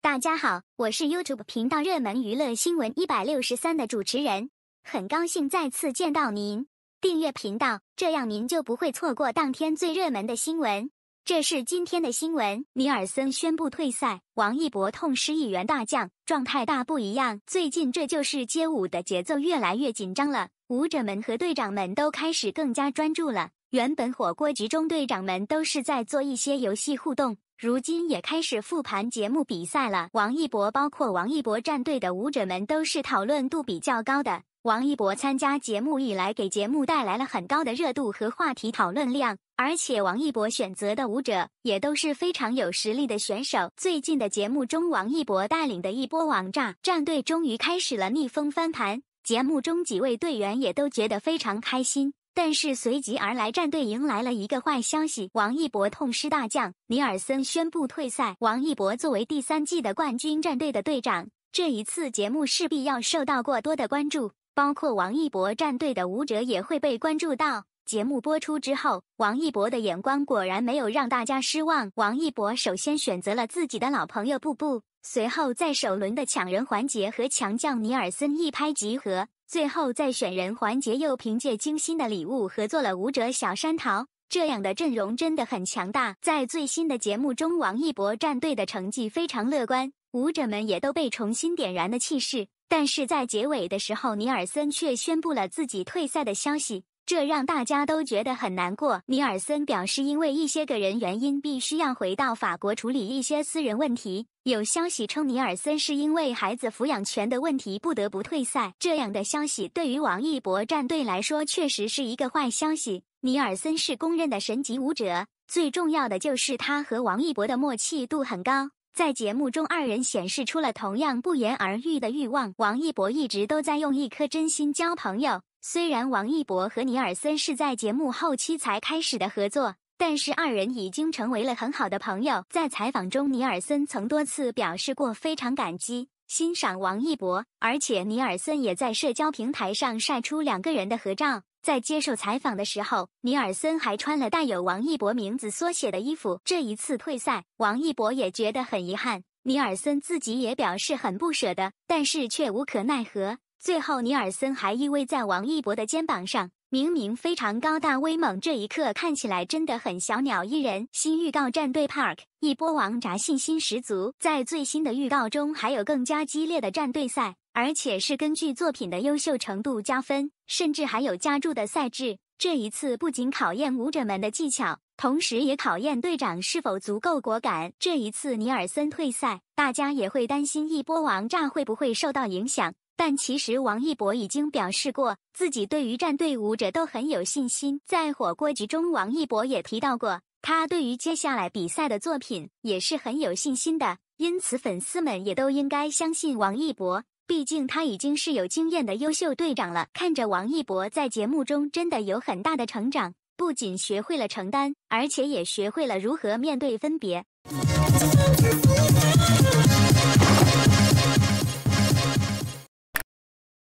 大家好，我是 YouTube 频道热门娱乐新闻一百六十三的主持人，很高兴再次见到您。订阅频道，这样您就不会错过当天最热门的新闻。这是今天的新闻：尼尔森宣布退赛，王一博痛失一员大将，状态大不一样。最近，这就是街舞的节奏越来越紧张了，舞者们和队长们都开始更加专注了。原本火锅局中，队长们都是在做一些游戏互动。如今也开始复盘节目比赛了，王一博包括王一博战队的舞者们都是讨论度比较高的。王一博参加节目以来，给节目带来了很高的热度和话题讨论量，而且王一博选择的舞者也都是非常有实力的选手。最近的节目中，王一博带领的一波王炸战队终于开始了逆风翻盘，节目中几位队员也都觉得非常开心。但是随即而来，战队迎来了一个坏消息：王一博痛失大将尼尔森宣布退赛。王一博作为第三季的冠军战队的队长，这一次节目势必要受到过多的关注，包括王一博战队的舞者也会被关注到。节目播出之后，王一博的眼光果然没有让大家失望。王一博首先选择了自己的老朋友布布，随后在首轮的抢人环节和强将尼尔森一拍即合。最后，在选人环节又凭借精心的礼物合作了舞者小山桃，这样的阵容真的很强大。在最新的节目中，王一博战队的成绩非常乐观，舞者们也都被重新点燃了气势。但是在结尾的时候，尼尔森却宣布了自己退赛的消息。这让大家都觉得很难过。尼尔森表示，因为一些个人原因，必须要回到法国处理一些私人问题。有消息称，尼尔森是因为孩子抚养权的问题不得不退赛。这样的消息对于王一博战队来说，确实是一个坏消息。尼尔森是公认的神级舞者，最重要的就是他和王一博的默契度很高。在节目中，二人显示出了同样不言而喻的欲望。王一博一直都在用一颗真心交朋友。虽然王一博和尼尔森是在节目后期才开始的合作，但是二人已经成为了很好的朋友。在采访中，尼尔森曾多次表示过非常感激、欣赏王一博，而且尼尔森也在社交平台上晒出两个人的合照。在接受采访的时候，尼尔森还穿了带有王一博名字缩写的衣服。这一次退赛，王一博也觉得很遗憾，尼尔森自己也表示很不舍得，但是却无可奈何。最后，尼尔森还依偎在王一博的肩膀上，明明非常高大威猛，这一刻看起来真的很小鸟依人。新预告战队 Park 一波王炸信心十足，在最新的预告中还有更加激烈的战队赛，而且是根据作品的优秀程度加分，甚至还有加注的赛制。这一次不仅考验舞者们的技巧，同时也考验队长是否足够果敢。这一次尼尔森退赛，大家也会担心一波王炸会不会受到影响。但其实王一博已经表示过，自己对于战队舞者都很有信心。在火锅局中，王一博也提到过，他对于接下来比赛的作品也是很有信心的。因此，粉丝们也都应该相信王一博，毕竟他已经是有经验的优秀队长了。看着王一博在节目中真的有很大的成长，不仅学会了承担，而且也学会了如何面对分别。